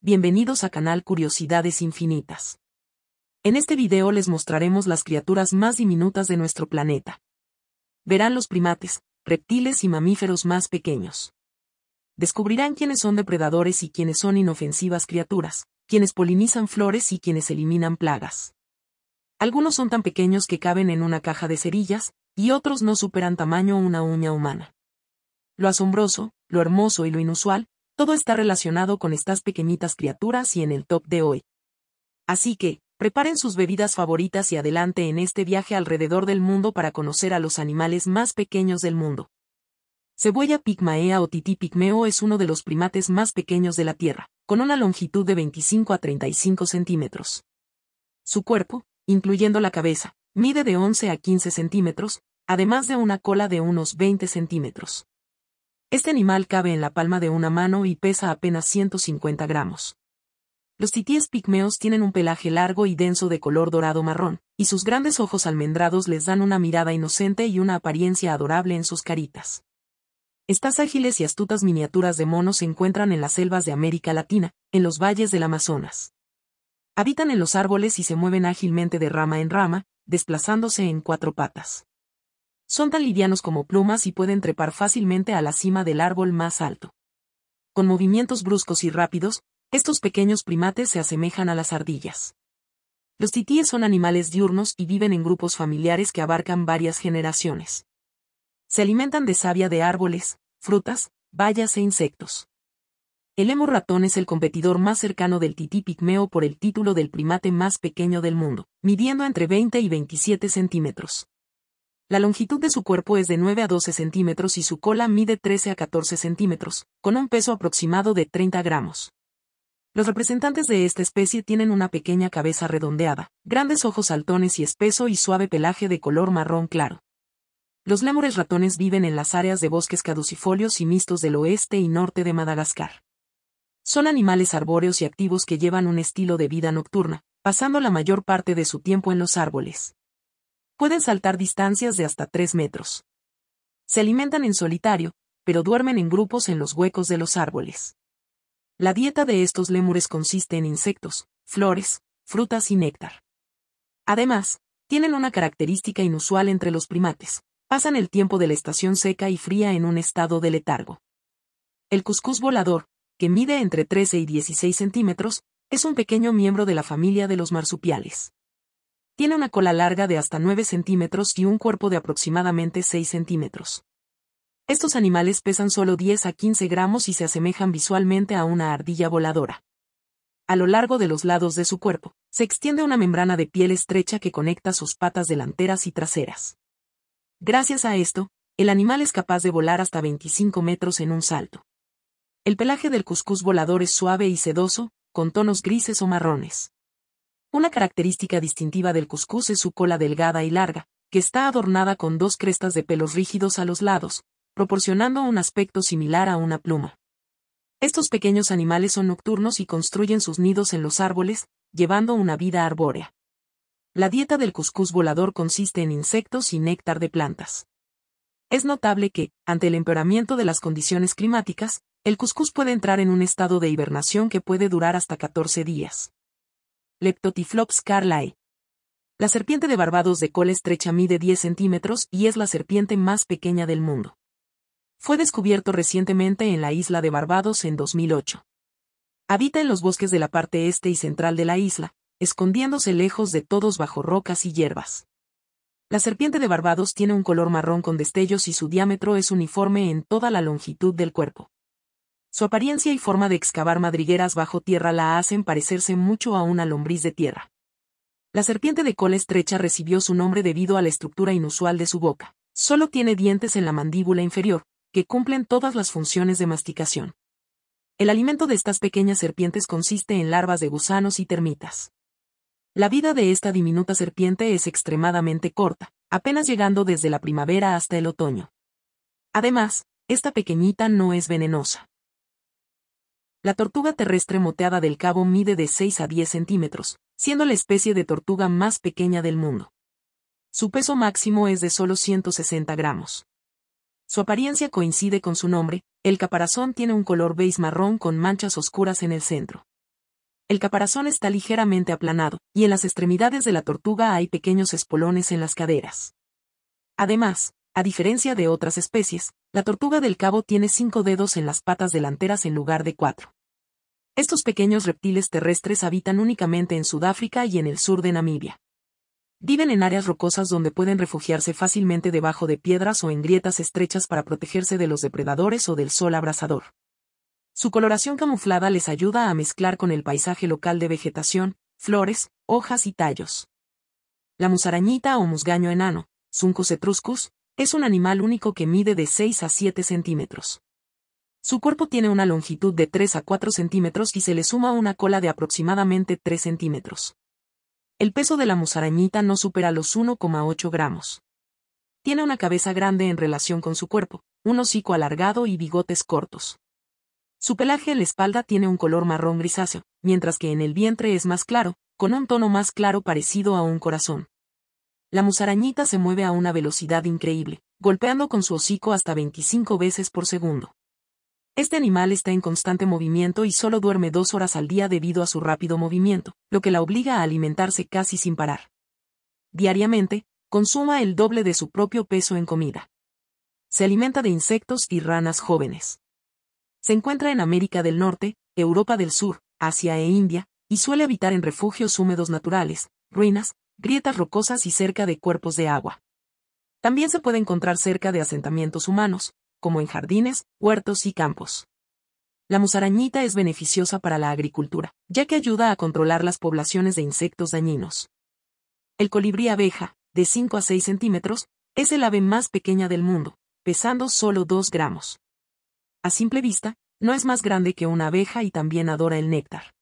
Bienvenidos a canal Curiosidades Infinitas. En este video les mostraremos las criaturas más diminutas de nuestro planeta. Verán los primates, reptiles y mamíferos más pequeños. Descubrirán quiénes son depredadores y quiénes son inofensivas criaturas, quienes polinizan flores y quienes eliminan plagas. Algunos son tan pequeños que caben en una caja de cerillas, y otros no superan tamaño una uña humana. Lo asombroso, lo hermoso y lo inusual, todo está relacionado con estas pequeñitas criaturas y en el top de hoy. Así que, preparen sus bebidas favoritas y adelante en este viaje alrededor del mundo para conocer a los animales más pequeños del mundo. Cebolla pigmaea o tití pigmeo es uno de los primates más pequeños de la Tierra, con una longitud de 25 a 35 centímetros. Su cuerpo, incluyendo la cabeza, mide de 11 a 15 centímetros, además de una cola de unos 20 centímetros. Este animal cabe en la palma de una mano y pesa apenas 150 gramos. Los titíes pigmeos tienen un pelaje largo y denso de color dorado marrón, y sus grandes ojos almendrados les dan una mirada inocente y una apariencia adorable en sus caritas. Estas ágiles y astutas miniaturas de mono se encuentran en las selvas de América Latina, en los valles del Amazonas. Habitan en los árboles y se mueven ágilmente de rama en rama, desplazándose en cuatro patas. Son tan livianos como plumas y pueden trepar fácilmente a la cima del árbol más alto. Con movimientos bruscos y rápidos, estos pequeños primates se asemejan a las ardillas. Los titíes son animales diurnos y viven en grupos familiares que abarcan varias generaciones. Se alimentan de savia de árboles, frutas, bayas e insectos. El hemorratón es el competidor más cercano del tití pigmeo por el título del primate más pequeño del mundo, midiendo entre 20 y 27 centímetros. La longitud de su cuerpo es de 9 a 12 centímetros y su cola mide 13 a 14 centímetros, con un peso aproximado de 30 gramos. Los representantes de esta especie tienen una pequeña cabeza redondeada, grandes ojos saltones y espeso y suave pelaje de color marrón claro. Los lémures ratones viven en las áreas de bosques caducifolios y mixtos del oeste y norte de Madagascar. Son animales arbóreos y activos que llevan un estilo de vida nocturna, pasando la mayor parte de su tiempo en los árboles. Pueden saltar distancias de hasta 3 metros. Se alimentan en solitario, pero duermen en grupos en los huecos de los árboles. La dieta de estos lémures consiste en insectos, flores, frutas y néctar. Además, tienen una característica inusual entre los primates. Pasan el tiempo de la estación seca y fría en un estado de letargo. El cuscús volador, que mide entre 13 y 16 centímetros, es un pequeño miembro de la familia de los marsupiales. Tiene una cola larga de hasta 9 centímetros y un cuerpo de aproximadamente 6 centímetros. Estos animales pesan solo 10 a 15 gramos y se asemejan visualmente a una ardilla voladora. A lo largo de los lados de su cuerpo, se extiende una membrana de piel estrecha que conecta sus patas delanteras y traseras. Gracias a esto, el animal es capaz de volar hasta 25 metros en un salto. El pelaje del cuscús volador es suave y sedoso, con tonos grises o marrones. Una característica distintiva del cuscús es su cola delgada y larga, que está adornada con dos crestas de pelos rígidos a los lados, proporcionando un aspecto similar a una pluma. Estos pequeños animales son nocturnos y construyen sus nidos en los árboles, llevando una vida arbórea. La dieta del cuscús volador consiste en insectos y néctar de plantas. Es notable que, ante el empeoramiento de las condiciones climáticas, el cuscús puede entrar en un estado de hibernación que puede durar hasta 14 días. Leptotiflops carlae. La serpiente de Barbados de cola estrecha mide 10 centímetros y es la serpiente más pequeña del mundo. Fue descubierto recientemente en la isla de Barbados en 2008. Habita en los bosques de la parte este y central de la isla, escondiéndose lejos de todos bajo rocas y hierbas. La serpiente de Barbados tiene un color marrón con destellos y su diámetro es uniforme en toda la longitud del cuerpo. Su apariencia y forma de excavar madrigueras bajo tierra la hacen parecerse mucho a una lombriz de tierra. La serpiente de cola estrecha recibió su nombre debido a la estructura inusual de su boca. Solo tiene dientes en la mandíbula inferior, que cumplen todas las funciones de masticación. El alimento de estas pequeñas serpientes consiste en larvas de gusanos y termitas. La vida de esta diminuta serpiente es extremadamente corta, apenas llegando desde la primavera hasta el otoño. Además, esta pequeñita no es venenosa. La tortuga terrestre moteada del cabo mide de 6 a 10 centímetros, siendo la especie de tortuga más pequeña del mundo. Su peso máximo es de solo 160 gramos. Su apariencia coincide con su nombre, el caparazón tiene un color beige marrón con manchas oscuras en el centro. El caparazón está ligeramente aplanado, y en las extremidades de la tortuga hay pequeños espolones en las caderas. Además, a diferencia de otras especies, la tortuga del cabo tiene cinco dedos en las patas delanteras en lugar de cuatro. Estos pequeños reptiles terrestres habitan únicamente en Sudáfrica y en el sur de Namibia. Viven en áreas rocosas donde pueden refugiarse fácilmente debajo de piedras o en grietas estrechas para protegerse de los depredadores o del sol abrasador. Su coloración camuflada les ayuda a mezclar con el paisaje local de vegetación, flores, hojas y tallos. La musarañita o musgaño enano, Zuncus etruscus, es un animal único que mide de 6 a 7 centímetros. Su cuerpo tiene una longitud de 3 a 4 centímetros y se le suma una cola de aproximadamente 3 centímetros. El peso de la musarañita no supera los 1,8 gramos. Tiene una cabeza grande en relación con su cuerpo, un hocico alargado y bigotes cortos. Su pelaje en la espalda tiene un color marrón grisáceo, mientras que en el vientre es más claro, con un tono más claro parecido a un corazón. La musarañita se mueve a una velocidad increíble, golpeando con su hocico hasta 25 veces por segundo. Este animal está en constante movimiento y solo duerme dos horas al día debido a su rápido movimiento, lo que la obliga a alimentarse casi sin parar. Diariamente, consuma el doble de su propio peso en comida. Se alimenta de insectos y ranas jóvenes. Se encuentra en América del Norte, Europa del Sur, Asia e India, y suele habitar en refugios húmedos naturales, ruinas, grietas rocosas y cerca de cuerpos de agua. También se puede encontrar cerca de asentamientos humanos, como en jardines, huertos y campos. La musarañita es beneficiosa para la agricultura, ya que ayuda a controlar las poblaciones de insectos dañinos. El colibrí abeja, de 5 a 6 centímetros, es el ave más pequeña del mundo, pesando solo 2 gramos. A simple vista, no es más grande que una abeja y también adora el néctar.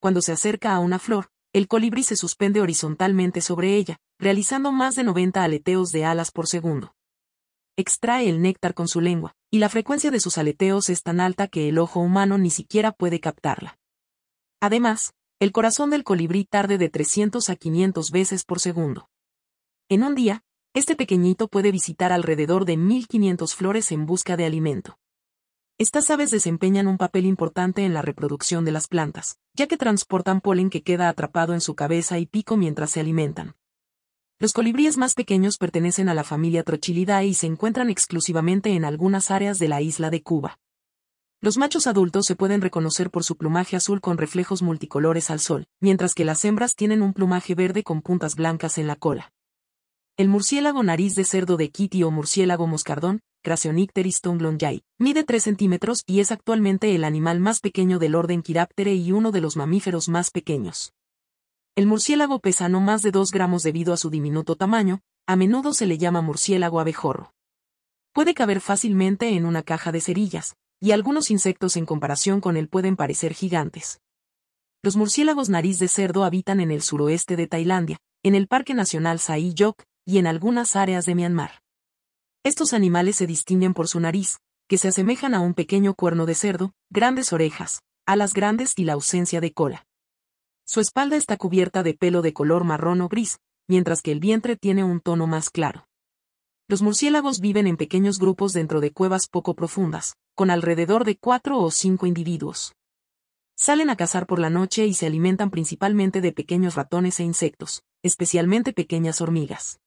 Cuando se acerca a una flor, el colibrí se suspende horizontalmente sobre ella, realizando más de 90 aleteos de alas por segundo extrae el néctar con su lengua, y la frecuencia de sus aleteos es tan alta que el ojo humano ni siquiera puede captarla. Además, el corazón del colibrí tarde de 300 a 500 veces por segundo. En un día, este pequeñito puede visitar alrededor de 1500 flores en busca de alimento. Estas aves desempeñan un papel importante en la reproducción de las plantas, ya que transportan polen que queda atrapado en su cabeza y pico mientras se alimentan. Los colibríes más pequeños pertenecen a la familia Trochilidae y se encuentran exclusivamente en algunas áreas de la isla de Cuba. Los machos adultos se pueden reconocer por su plumaje azul con reflejos multicolores al sol, mientras que las hembras tienen un plumaje verde con puntas blancas en la cola. El murciélago nariz de cerdo de Kitty o murciélago moscardón, Crassionicteris tonglongiae, mide 3 centímetros y es actualmente el animal más pequeño del orden Quiráptere y uno de los mamíferos más pequeños. El murciélago pesa no más de 2 gramos debido a su diminuto tamaño, a menudo se le llama murciélago abejorro. Puede caber fácilmente en una caja de cerillas, y algunos insectos en comparación con él pueden parecer gigantes. Los murciélagos nariz de cerdo habitan en el suroeste de Tailandia, en el Parque Nacional Sai Yok, y en algunas áreas de Myanmar. Estos animales se distinguen por su nariz, que se asemejan a un pequeño cuerno de cerdo, grandes orejas, alas grandes y la ausencia de cola. Su espalda está cubierta de pelo de color marrón o gris, mientras que el vientre tiene un tono más claro. Los murciélagos viven en pequeños grupos dentro de cuevas poco profundas, con alrededor de cuatro o cinco individuos. Salen a cazar por la noche y se alimentan principalmente de pequeños ratones e insectos, especialmente pequeñas hormigas.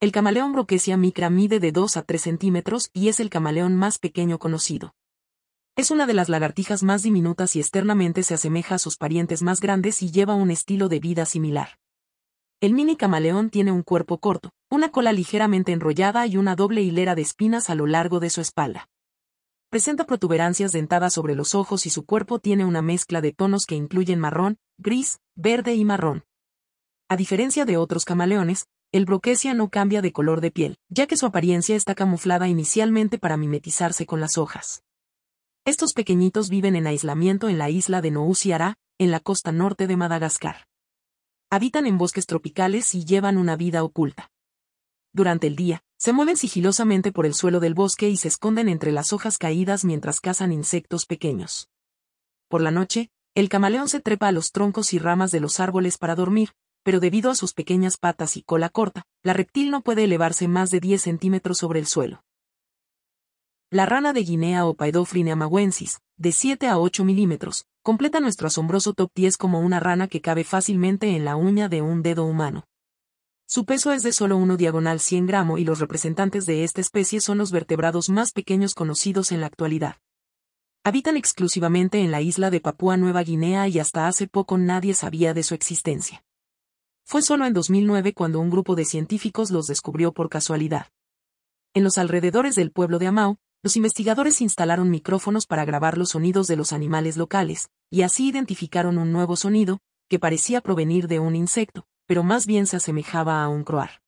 El camaleón Broquesia micra mide de 2 a 3 centímetros y es el camaleón más pequeño conocido. Es una de las lagartijas más diminutas y externamente se asemeja a sus parientes más grandes y lleva un estilo de vida similar. El mini camaleón tiene un cuerpo corto, una cola ligeramente enrollada y una doble hilera de espinas a lo largo de su espalda. Presenta protuberancias dentadas sobre los ojos y su cuerpo tiene una mezcla de tonos que incluyen marrón, gris, verde y marrón. A diferencia de otros camaleones, el broquesia no cambia de color de piel, ya que su apariencia está camuflada inicialmente para mimetizarse con las hojas. Estos pequeñitos viven en aislamiento en la isla de Nousiara, en la costa norte de Madagascar. Habitan en bosques tropicales y llevan una vida oculta. Durante el día, se mueven sigilosamente por el suelo del bosque y se esconden entre las hojas caídas mientras cazan insectos pequeños. Por la noche, el camaleón se trepa a los troncos y ramas de los árboles para dormir, pero debido a sus pequeñas patas y cola corta, la reptil no puede elevarse más de 10 centímetros sobre el suelo. La rana de Guinea o Paedophrine amaguensis, de 7 a 8 milímetros, completa nuestro asombroso top 10 como una rana que cabe fácilmente en la uña de un dedo humano. Su peso es de solo 1 diagonal 100 gramo y los representantes de esta especie son los vertebrados más pequeños conocidos en la actualidad. Habitan exclusivamente en la isla de Papúa Nueva Guinea y hasta hace poco nadie sabía de su existencia. Fue solo en 2009 cuando un grupo de científicos los descubrió por casualidad. En los alrededores del pueblo de Amau, los investigadores instalaron micrófonos para grabar los sonidos de los animales locales, y así identificaron un nuevo sonido, que parecía provenir de un insecto, pero más bien se asemejaba a un croar.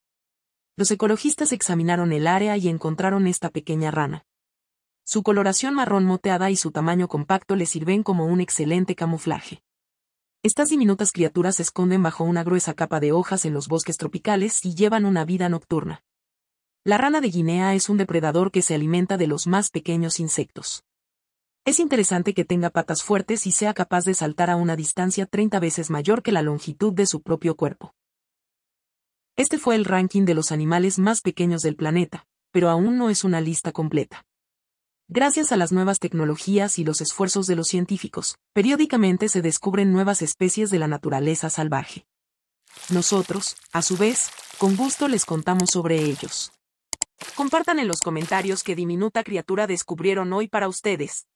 Los ecologistas examinaron el área y encontraron esta pequeña rana. Su coloración marrón moteada y su tamaño compacto le sirven como un excelente camuflaje. Estas diminutas criaturas se esconden bajo una gruesa capa de hojas en los bosques tropicales y llevan una vida nocturna. La rana de Guinea es un depredador que se alimenta de los más pequeños insectos. Es interesante que tenga patas fuertes y sea capaz de saltar a una distancia 30 veces mayor que la longitud de su propio cuerpo. Este fue el ranking de los animales más pequeños del planeta, pero aún no es una lista completa. Gracias a las nuevas tecnologías y los esfuerzos de los científicos, periódicamente se descubren nuevas especies de la naturaleza salvaje. Nosotros, a su vez, con gusto les contamos sobre ellos. Compartan en los comentarios qué diminuta criatura descubrieron hoy para ustedes.